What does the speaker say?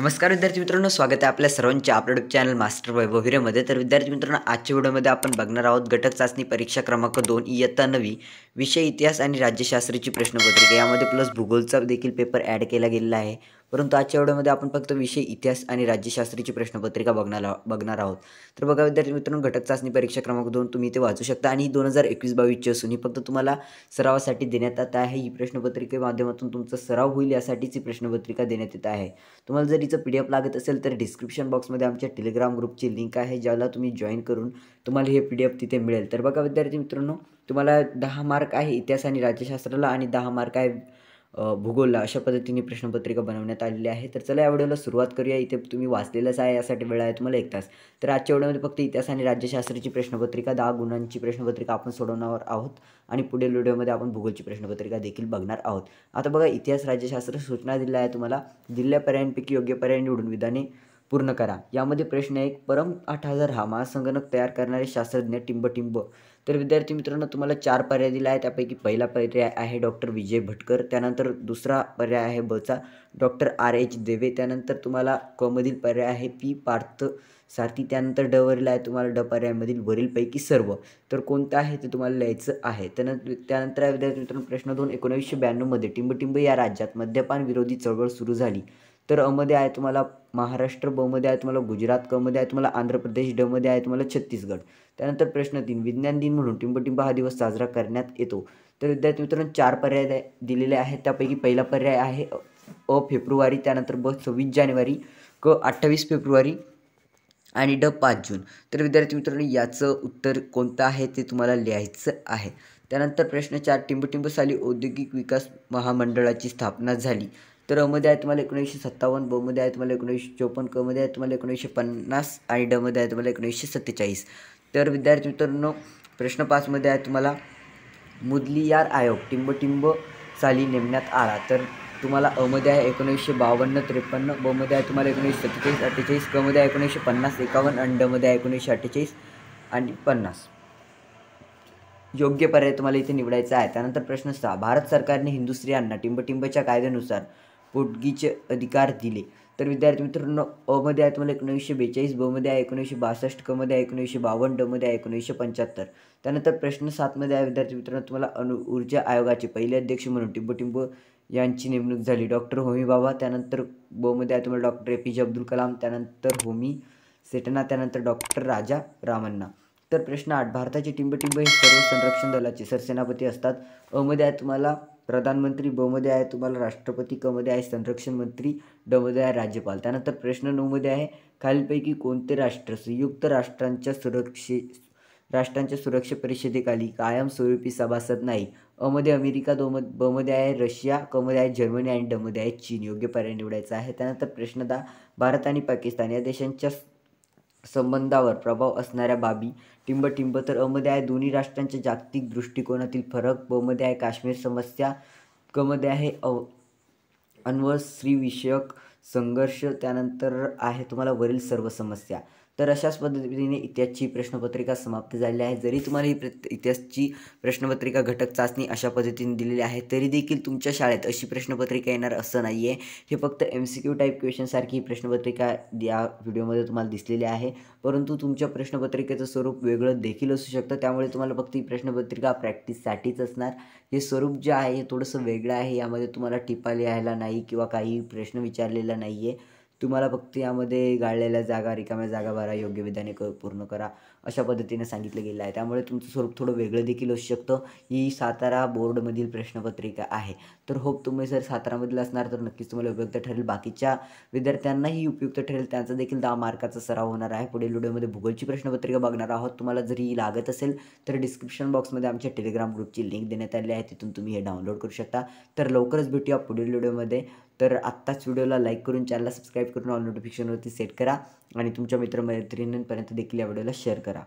नमस्कार विद्यार्थी मित्रांनो स्वागत आहे आपल्या सर्वांच्या आपल्या चॅनल मास्टर वैभव हिरेमध्ये तर विद्यार्थी मित्रांनो आजच्या व्हिडिओमध्ये आपण बघणार आहोत घटक चाचणी परीक्षा क्रमांक दोन इयत्ता नवी विषय इतिहास आणि राज्यशास्त्राची प्रश्नपत्रिका यामध्ये प्लस भूगोलचा देखील पेपर ॲड केला गेलेला आहे परंतु आजच्या एवढ्यामध्ये आपण फक्त विषय इतिहास आणि राज्यशास्त्रीची प्रश्नपत्रिका बघणार बघणार आहोत तर बघा विद्यार्थी मित्रांनो घटक चाचणी परीक्षा क्रमांक दोन तुम्ही ते वाचू शकता आणि दोन हजार एकवीस बावीसची असून ही फक्त तुम्हाला सरावासाठी देण्यात येत आहे ही प्रश्नपत्रिके माध्यमातून तुमचा सराव होईल यासाठीच ही प्रश्नपत्रिका देण्यात येत आहे तुम्हाला जर हिचं पी डी एफ लागत असेल तर डिस्क्रिप्शन बॉक्समध्ये आमच्या टेलिग्राम ग्रुपची लिंक आहे ज्याला तुम्ही जॉईन करून तुम्हाला हे पी डी एफ तिथे मिळेल तर बघा विद्यार्थी मित्रांनो तुम्हाला दहा मार्क आहे इतिहास आणि राज्यशास्त्राला आणि दहा मार्क आहे भूगोलला अशा पद्धतीने प्रश्नपत्रिका बनवण्यात आलेली आहे तर चला या व्हिडिओला सुरुवात करूया इथे तुम्ही वाचलेलंच आहे यासाठी वेळ आहे तुम्हाला एक तास तर आजच्या व्हिडिओमध्ये फक्त इतिहास आणि राज्यशास्त्राची प्रश्नपत्रिका दहा गुणांची प्रश्नपत्रिका आपण सोडवणार आहोत आणि पुढील व्हिडिओमध्ये आपण भूगोलची प्रश्नपत्रिका देखील बघणार आहोत आता बघा इतिहास राज्यशास्त्र सूचना दिल्या आहे तुम्हाला दिल्या पर्यायांपैकी योग्य पर्याय निवडून विधाने पूर्ण करा यामध्ये प्रश्न एक परम आठ हजार हा महासंगणक तयार करणारे शास्त्रज्ञ टिंबटिंब तर विद्यार्थी मित्रांनो तुम्हाला चार पर्याय दिला आहे त्यापैकी पहिला पर्याय आहे डॉक्टर विजय भटकर त्यानंतर दुसरा पर्याय आहे बचा डॉक्टर आर एच देवे त्यानंतर तुम्हाला कमधील पर्याय आहे पी पार्थ सारथी त्यानंतर ड वरील आहे तुम्हाला ड पर्यायमधील वरीलपैकी सर्व तर कोणतं आहे ते तुम्हाला लिहायचं आहे त्यानंतर त्यानंतर विद्यार्थी मित्रांनो प्रश्न दोन एकोणीसशे ब्याण्णवमध्ये टिंबटिंब या राज्यात मद्यपान विरोधी चळवळ सुरू झाली तर अमध्ये आहे तुम्हाला महाराष्ट्र बमध्ये आहे तुम्हाला गुजरात कमध्ये आहे तुम्हाला आंध्र प्रदेश डमध्ये आहे तुम्हाला छत्तीसगड त्यानंतर प्रश्न तीन विज्ञान दिन म्हणून टिंबटिंबा हा दिवस साजरा करण्यात येतो तर विद्यार्थी मित्रांनो चार पर्याय दिलेले आहेत त्यापैकी पहिला पर्याय आहे अ फेब्रुवारी त्यानंतर ब सव्वीस जानेवारी क अठ्ठावीस फेब्रुवारी आणि ड पाच जून तर विद्यार्थी मित्रांनो याचं उत्तर कोणतं आहे ते तुम्हाला लिहायचं आहे त्यानंतर प्रश्न चार टिंबटिंब साली औद्योगिक विकास महामंडळाची स्थापना झाली तर अमध्ये आहे तुम्हाला एकोणीसशे सत्तावन्न बमध्ये आहे तुम्हाला एकोणीसशे चौपन्न कमध्ये आहे तुम्हाला एकोणीसशे पन्नास आणि डमध्ये आहे तुम्हाला एकोणीसशे सत्तेचाळीस तर विद्यार्थी मित्रांनो प्रश्न पाचमध्ये आहे तुम्हाला मुदलियार आयोग टिंबटिंब साली नेमण्यात आला तर तुम्हाला अमध्ये आहे एकोणीसशे बावन्न त्रेपन्न बमध्ये आहे तुम्हाला एकोणीसशे सत्तेचाळीस अठ्ठेचाळीस कमध्ये आहे एकोणीसशे पन्नास एकावन्न आणि डमध्ये आहे एकोणीसशे अठ्ठेचाळीस आणि पन्नास योग्य पर्याय तुम्हाला इथे निवडायचा आहे त्यानंतर प्रश्न सहा भारत सरकारने हिंदू स्त्रियांना टिंबटिंबच्या कायद्यानुसार पोटगीचे अधिकार दिले तर विद्यार्थी मित्रांनो अमध्ये आहे तुम्हाला एकोणीसशे बेचाळीस बमध्ये आहे एकोणीसशे बासष्ट कमध्ये आहे एकोणीसशे बावन्न डमध्ये आहे एकोणीसशे पंच्याहत्तर त्यानंतर प्रश्न सातमध्ये आहे विद्यार्थी मित्रांनो तुम्हाला अनु ऊर्जा आयोगाचे पहिले अध्यक्ष म्हणून टिंबो यांची नेमणूक झाली डॉक्टर होमी बाबा त्यानंतर बमध्ये आहे तुम्हाला डॉक्टर ए पी जे अब्दुल कलाम त्यानंतर होमी सेटना त्यानंतर डॉक्टर राजा रामांना तर प्रश्न आठ भारताचे टिंबटिंब हे सर्व संरक्षण दलाचे सरसेनापती असतात अमध्ये आहे तुम्हाला प्रधानमंत्री बमध्ये आहे तुम्हाला राष्ट्रपती क मध्ये आहे संरक्षण मंत्री डमध्ये आहे राज्यपाल त्यानंतर प्रश्न नऊमध्ये आहे खालीलपैकी कोणते राष्ट्र संयुक्त राष्ट्रांच्या सुरक्षे राष्ट्रांच्या सुरक्षा परिषदेखाली कायमस्वरूपी सभासद नाही अमध्ये अमेरिका दोम बमध्ये आहे रशिया कमध्ये आहे जर्मनी आणि डमध्ये आहे चीन योग्य पर्याय निवडायचा आहे त्यानंतर प्रश्न दहा भारत आणि पाकिस्तान या देशांच्या संबंधावर प्रभाव असणाऱ्या बाबी टिंबटिंब तर अमध्ये आहे दोन्ही राष्ट्रांच्या जागतिक दृष्टिकोनातील फरक मध्ये आहे काश्मीर समस्या कमध्ये आहे अव अन्वस्त्रीविषयक संघर्ष त्यानंतर आहे तुम्हाला वरील सर्व समस्या तर अशाच पद्धतीने इतिहासची प्रश्नपत्रिका समाप्त झालेली आहे जरी तुम्हाला ही प्रत इतिहासची प्रश्नपत्रिका घटक चाचणी अशा पद्धतीने दिलेली आहे तरी देखील तुमच्या शाळेत अशी प्रश्नपत्रिका येणार असं नाही आहे हे फक्त एम सी क्यू टाईप क्वेश्चनसारखी ही प्रश्नपत्रिका या व्हिडिओमध्ये तुम्हाला दिसलेली आहे परंतु तुमच्या प्रश्नपत्रिकेचं स्वरूप वेगळं देखील असू शकतं त्यामुळे तुम्हाला फक्त ही प्रश्नपत्रिका प्रॅक्टिससाठीच असणार हे स्वरूप जे आहे हे थोडंसं वेगळं आहे यामध्ये तुम्हाला टिपा लिहायला नाही किंवा काही प्रश्न विचारलेला नाही आहे तुम्हाला फक्त यामध्ये गाळलेल्या जागा रिकाम्या जागा भरा योग्य विधाने क पूर्ण करा अशा पद्धतीने सांगितलं गेलं आहे त्यामुळे तुमचं स्वरूप थोडं वेगळं देखील असू शकतं ही सातारा बोर्डमधील प्रश्नपत्रिका आहे तर होप तुम्ही जर सातारामधील असणार तर नक्कीच तुम्हाला उपयुक्त ठरेल बाकीच्या विद्यार्थ्यांनाही उपयुक्त ठरेल त्यांचा देखील दहा मार्काचा सराव होणार आहे पुढील व्हिडिओमध्ये भूगोलची प्रश्नपत्रिका बघणार आहोत तुम्हाला जर ही लागत असेल तर डिस्क्रिप्शन बॉक्समध्ये आमच्या टेलिग्राम ग्रुपची लिंक देण्यात आली आहे तिथून तुम्ही हे डाउनलोड करू शकता तर लवकरच भेटूया पुढील व्हिडिओमध्ये तर आत्ताच व्हिडिओला लाईक करून चॅनलला सबस्क्राईब करून ऑल नोटिफिकेशनवरती सेट करा आणि तुमच्या मित्रमैत्रिणींपर्यंत देखील या व्हिडिओला शेअर करा